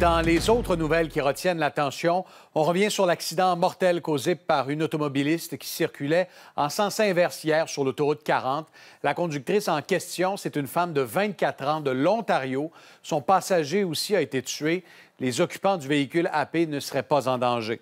Dans les autres nouvelles qui retiennent l'attention, on revient sur l'accident mortel causé par une automobiliste qui circulait en sens inverse hier sur l'autoroute 40. La conductrice en question, c'est une femme de 24 ans de l'Ontario. Son passager aussi a été tué. Les occupants du véhicule AP ne seraient pas en danger.